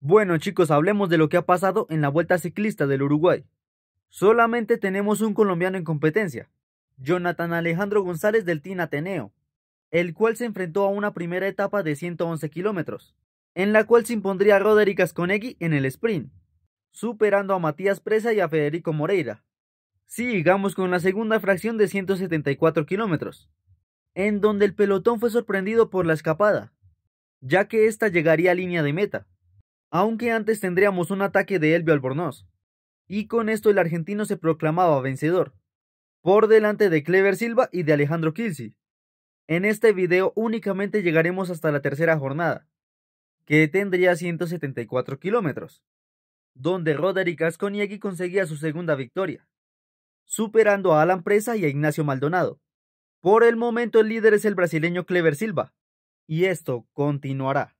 Bueno chicos, hablemos de lo que ha pasado en la Vuelta Ciclista del Uruguay. Solamente tenemos un colombiano en competencia, Jonathan Alejandro González del Team Ateneo, el cual se enfrentó a una primera etapa de 111 kilómetros, en la cual se impondría Roderick Asconegui en el sprint, superando a Matías Presa y a Federico Moreira. Sigamos con la segunda fracción de 174 kilómetros, en donde el pelotón fue sorprendido por la escapada, ya que ésta llegaría a línea de meta aunque antes tendríamos un ataque de Elvio Albornoz. Y con esto el argentino se proclamaba vencedor, por delante de Clever Silva y de Alejandro Kilsi. En este video únicamente llegaremos hasta la tercera jornada, que tendría 174 kilómetros, donde Roderick Asconiegui conseguía su segunda victoria, superando a Alan Presa y a Ignacio Maldonado. Por el momento el líder es el brasileño Clever Silva, y esto continuará.